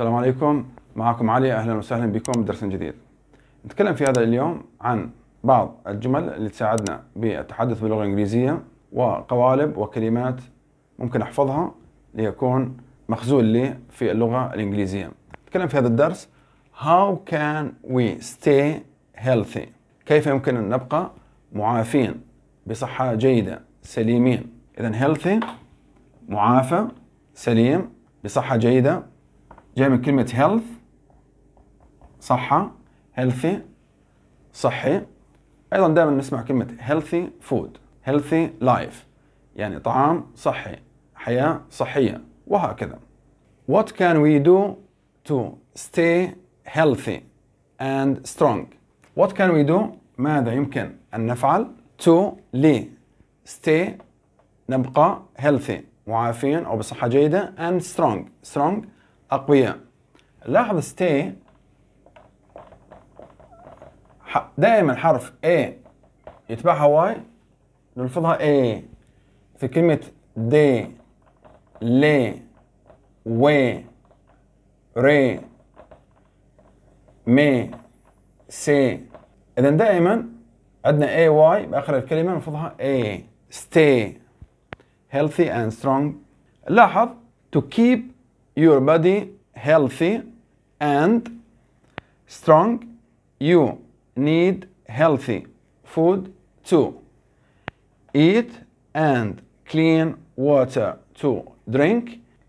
السلام عليكم معكم علي اهلا وسهلا بكم بدرس جديد نتكلم في هذا اليوم عن بعض الجمل اللي تساعدنا بالتحدث باللغه الانجليزيه وقوالب وكلمات ممكن احفظها ليكون مخزون لي في اللغه الانجليزيه نتكلم في هذا الدرس how can we stay healthy كيف يمكن ان نبقى معافين بصحه جيده سليمين اذا healthy معافى سليم بصحه جيده جاي من كلمة health صحة healthy صحي أيضا دائما نسمع كلمة healthy food healthy life يعني طعام صحي حياة صحية وهكذا What can we do to stay healthy and strong? What can we do? ماذا يمكن أن نفعل to لي stay نبقى healthy معافين أو بصحة جيدة and strong strong اقوياء لاحظ stay دائما حرف A يتبعها Y نلفظها A في كلمة دي لي وي ري مي سي إذا دائما عندنا اي واي بآخر الكلمة نلفظها A stay healthy and strong لاحظ to keep your body healthy and strong. You need healthy food to Eat and clean water to drink.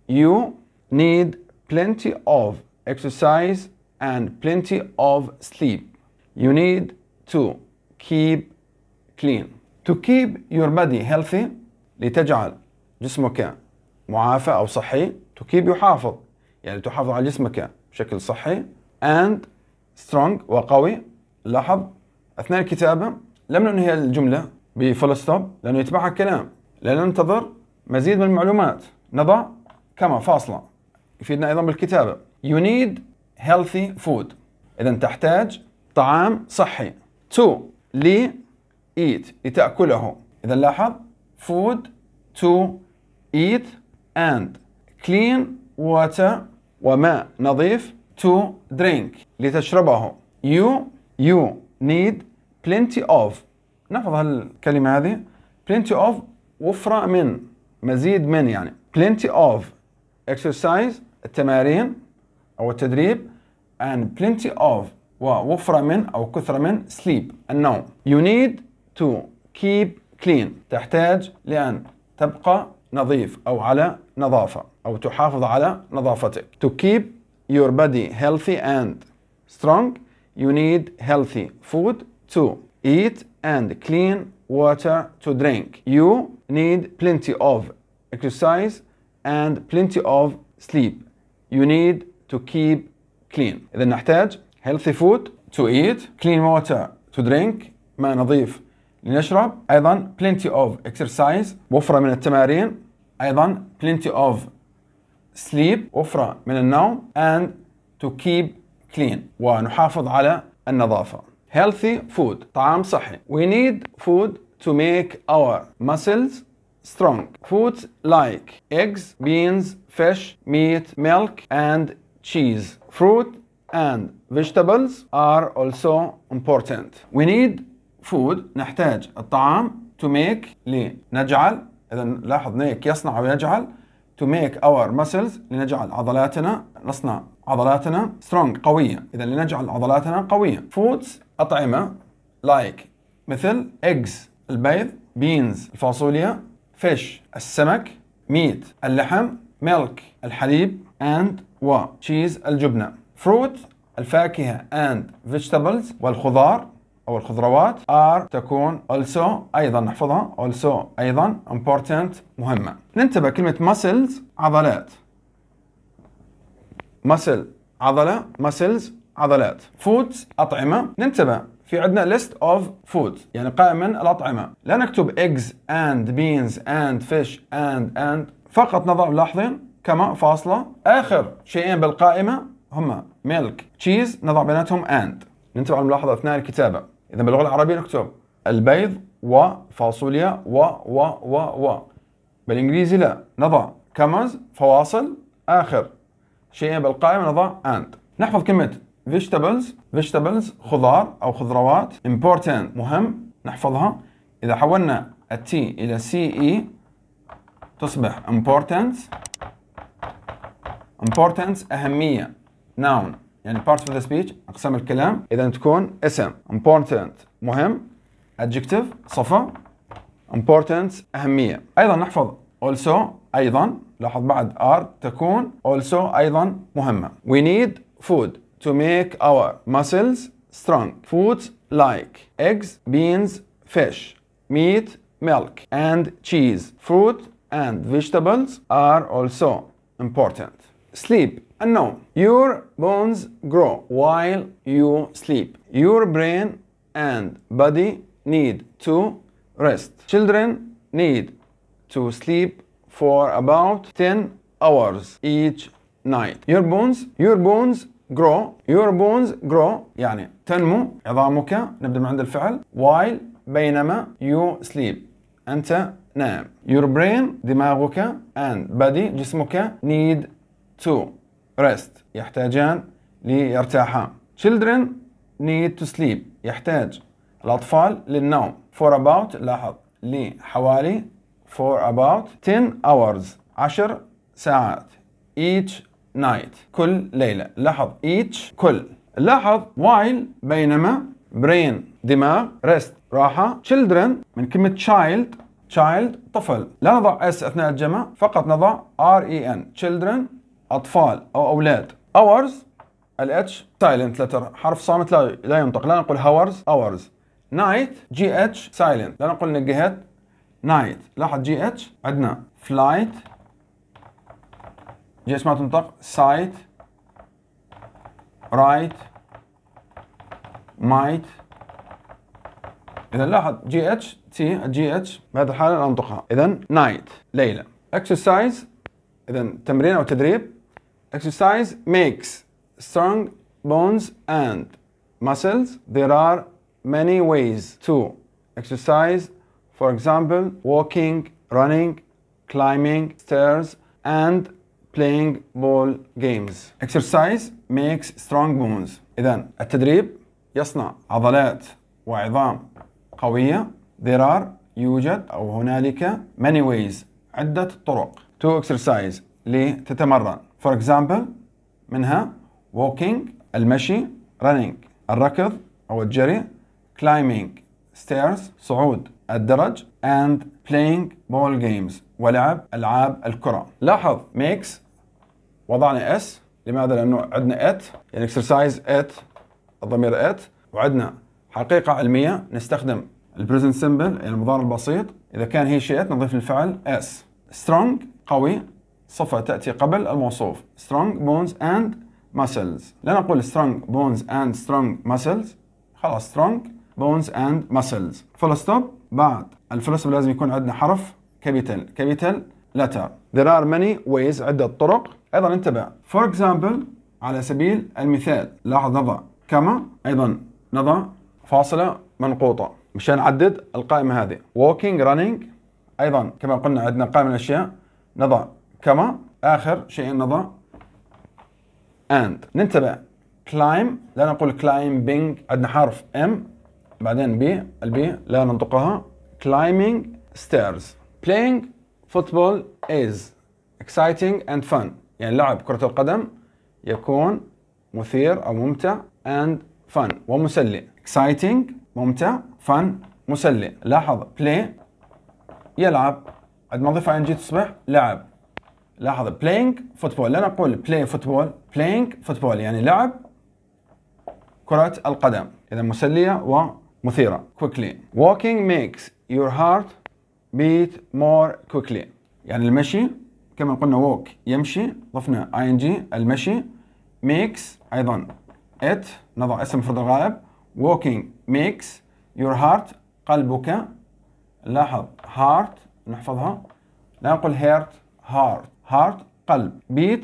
You need plenty of exercise and plenty of sleep. You need to keep clean. To keep your body healthy لتجعل جسمك معافى أو صحي to keep you حافظ يعني تحافظ على جسمك بشكل صحي and strong وقوي لاحظ اثناء الكتابه لم ننهي الجمله بفول ستوب لانه يتبعها كلام لننتظر مزيد من المعلومات نضع كما فاصله يفيدنا ايضا بالكتابه you need healthy food اذا تحتاج طعام صحي to لي eat لتاكله اذا لاحظ food to eat and clean water وماء نظيف to drink لتشربه you you need plenty of نحفظ هالكلمة هذه plenty of وفرة من مزيد من يعني plenty of exercise التمارين أو التدريب and plenty of ووفرة من أو كثرة من sleep النوم you need to keep clean تحتاج لأن تبقى نظيف أو على نظافة أو تحافظ على نظافتك to keep your body healthy and strong you need healthy food to eat and clean water to drink you need plenty of exercise and plenty of sleep you need to keep clean إذا نحتاج healthy food to eat clean water to drink ماء نظيف لنشرب ايضا plenty of exercise وفره من التمارين ايضا plenty of sleep وفره من النوم and to keep clean ونحافظ على النظافه healthy food طعام صحي we need food to make our muscles strong foods like eggs beans fish meat milk and cheese fruit and vegetables are also important we need food نحتاج الطعام to make لنجعل إذا لاحظ make يصنع ويجعل to make our muscles لنجعل عضلاتنا نصنع عضلاتنا strong قوية إذا لنجعل عضلاتنا قوية foods أطعمة like مثل eggs البيض beans الفاصوليا fish السمك meat اللحم milk الحليب and و cheese الجبنة fruit الفاكهة and vegetables والخضار أو الخضروات are تكون also أيضا نحفظها also أيضا important مهمة ننتبه كلمة muscles عضلات muscle عضلة muscles عضلات food أطعمة ننتبه في عندنا list of food يعني قائمة من الأطعمة لا نكتب eggs and beans and fish and and فقط نضع ملاحظين كما فاصلة آخر شيئين بالقائمة هما milk cheese نضع بيناتهم and ننتبه على الملاحظة أثناء الكتابة اذا باللغه العربيه نكتب البيض وفاصوليا و و و و بالانجليزي لا نضع كمز فواصل اخر شيء بالقائمه نضع اند نحفظ كلمه vegetables vegetables خضار او خضروات important مهم نحفظها اذا حولنا التي الى سي اي e، تصبح importance importance اهميه noun يعني parts of the speech أقسام الكلام إذا تكون اسم important مهم adjective صفة important أهمية أيضا نحفظ also أيضا لاحظ بعد are تكون also أيضا مهمة we need food to make our muscles strong foods like eggs beans fish meat milk and cheese fruit and vegetables are also important sleep. And no, your bones grow while you sleep. Your brain and body need to rest. Children need to sleep for about 10 hours each night. Your bones, your bones grow, your bones grow يعني تنمو عظامك نبدأ من عند الفعل while بينما you sleep أنت نام. Your brain دماغك and body جسمك need to rest يحتاجان ليرتاحان children need to sleep يحتاج الأطفال للنوم for about لاحظ لحوالي for about 10 hours 10 ساعات each night كل ليلة لاحظ each كل لاحظ while بينما brain دماغ rest راحة children من كلمة child child طفل لا نضع s أثناء الجمع فقط نضع r e n children اطفال او اولاد اورز الاتش سايلنت لتر حرف صامت لا لا ينطق لا نقول هاورز اورز نايت جي اتش سايلنت لا نقول نجهت نايت لاحظ جي اتش عندنا فلايت جي اتش ما تنطق سايت رايت مايت اذا لاحظ جي اتش تي جي اتش بهذه الحاله لا انطقها اذا نايت ليله اكسرسايز اذا تمرين او تدريب Exercise makes strong bones and muscles. There are many ways to exercise. For example, walking, running, climbing stairs, and playing ball games. Exercise makes strong bones. إذا التدريب يصنع عضلات وعظام قوية. There are يوجد أو هنالك many ways عدة طرق to exercise لتتمرن فور اكزامبل منها walking المشي running الركض أو الجري climbing stairs صعود الدرج and playing ball games ولعب ألعاب الكرة لاحظ makes وضعنا s لماذا؟ لأنه عندنا ات يعني exercise at الضمير ات وعندنا حقيقة علمية نستخدم البريزنت سيمبل يعني المضارع البسيط إذا كان هي شئت نضيف الفعل s strong قوي صفة تأتي قبل الموصوف strong bones and muscles لا نقول strong bones and strong muscles خلاص strong bones and muscles full stop بعد الفول ستوب لازم يكون عندنا حرف كابيتال كابيتال letter there are many ways عدة طرق أيضا انتبه for example على سبيل المثال لاحظ نضع كما أيضا نضع فاصلة منقوطة مشان نعدد القائمة هذه walking running أيضا كما قلنا عندنا قائمة الأشياء نضع كما آخر شيء نضع and ننتبه climb لا نقول climbing عندنا حرف M بعدين B البي لا ننطقها climbing stairs playing football is exciting and fun يعني لعب كرة القدم يكون مثير أو ممتع and fun ومسلي exciting ممتع fun مسلي لاحظ play يلعب عندما نضيف ing تصبح لعب لاحظ playing football لا نقول play football playing football يعني لعب كرة القدم إذا مسلية ومثيرة quickly walking makes your heart beat more quickly يعني المشي كما قلنا walk يمشي ضفنا ing المشي makes أيضا it نضع اسم مفرد الغائب walking makes your heart قلبك لاحظ heart نحفظها لا نقول heart heart heart قلب beat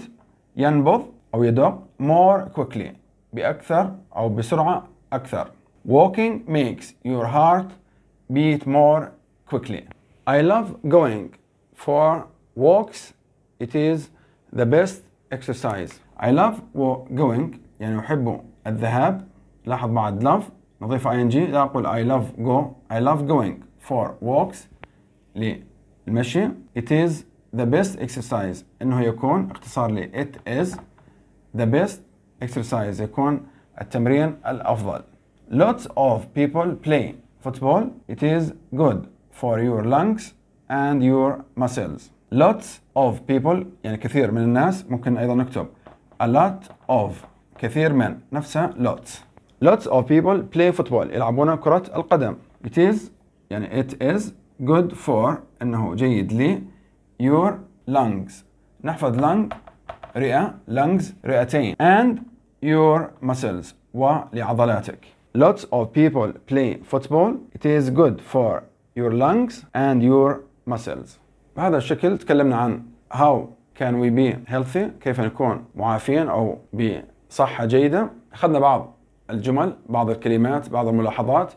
ينبض أو يدق more quickly بأكثر أو بسرعة أكثر walking makes your heart beat more quickly I love going for walks it is the best exercise I love going يعني أحب الذهاب لاحظ بعد love نضيف ing لا أقول I love go I love going for walks للمشي it is the best exercise انه يكون اختصار ل it is the best exercise يكون التمرين الافضل lots of people play football it is good for your lungs and your muscles lots of people يعني كثير من الناس ممكن ايضا نكتب a lot of كثير من نفسها lots lots of people play football يلعبون كرة القدم it is يعني it is good for انه جيد لي your lungs نحفظ lung رئة lungs رئتين and your muscles ولعضلاتك lots of people play football it is good for your lungs and your muscles بهذا الشكل تكلمنا عن how can we be healthy كيف نكون معافين أو بصحة جيدة أخذنا بعض الجمل بعض الكلمات بعض الملاحظات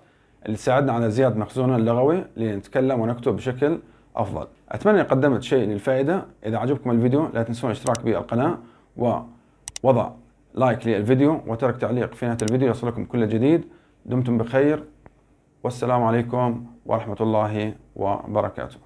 اللي تساعدنا على زيادة مخزوننا اللغوي لنتكلم ونكتب بشكل أفضل أتمنى قدمت شيء للفائدة إذا عجبكم الفيديو لا تنسون الاشتراك بالقناة ووضع لايك للفيديو وترك تعليق في نهاية الفيديو يصلكم كل جديد دمتم بخير والسلام عليكم ورحمة الله وبركاته